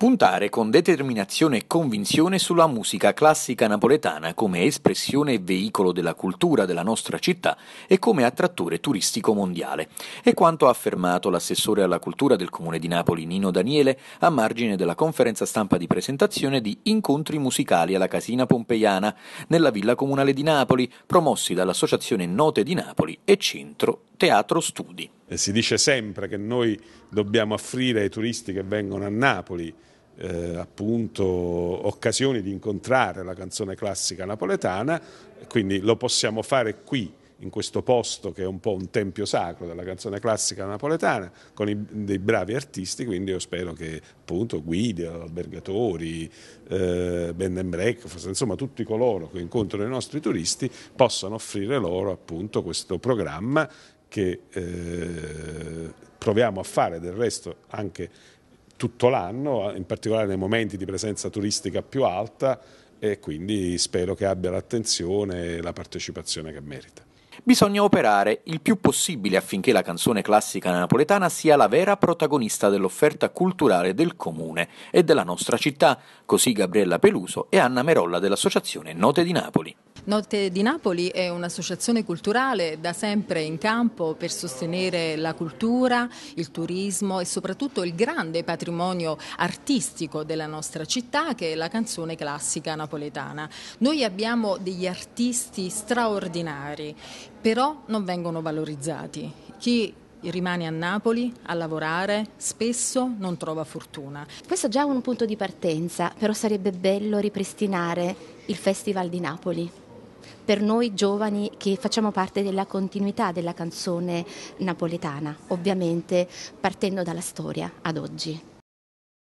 Puntare con determinazione e convinzione sulla musica classica napoletana come espressione e veicolo della cultura della nostra città e come attrattore turistico mondiale. È quanto ha affermato l'assessore alla cultura del Comune di Napoli Nino Daniele a margine della conferenza stampa di presentazione di Incontri musicali alla Casina Pompeiana nella Villa Comunale di Napoli, promossi dall'Associazione Note di Napoli e Centro Teatro Studi. Si dice sempre che noi dobbiamo offrire ai turisti che vengono a Napoli eh, appunto occasioni di incontrare la canzone classica napoletana, quindi lo possiamo fare qui in questo posto che è un po' un tempio sacro della canzone classica napoletana con i, dei bravi artisti, quindi io spero che appunto guide, albergatori, eh, band and breakfast, insomma tutti coloro che incontrano i nostri turisti possano offrire loro appunto questo programma che eh, proviamo a fare del resto anche tutto l'anno, in particolare nei momenti di presenza turistica più alta e quindi spero che abbia l'attenzione e la partecipazione che merita. Bisogna operare il più possibile affinché la canzone classica napoletana sia la vera protagonista dell'offerta culturale del comune e della nostra città, così Gabriella Peluso e Anna Merolla dell'associazione Note di Napoli. Notte di Napoli è un'associazione culturale da sempre in campo per sostenere la cultura, il turismo e soprattutto il grande patrimonio artistico della nostra città che è la canzone classica napoletana. Noi abbiamo degli artisti straordinari, però non vengono valorizzati. Chi rimane a Napoli a lavorare, spesso non trova fortuna. Questo è già un punto di partenza, però sarebbe bello ripristinare il Festival di Napoli per noi giovani che facciamo parte della continuità della canzone napoletana, ovviamente partendo dalla storia ad oggi.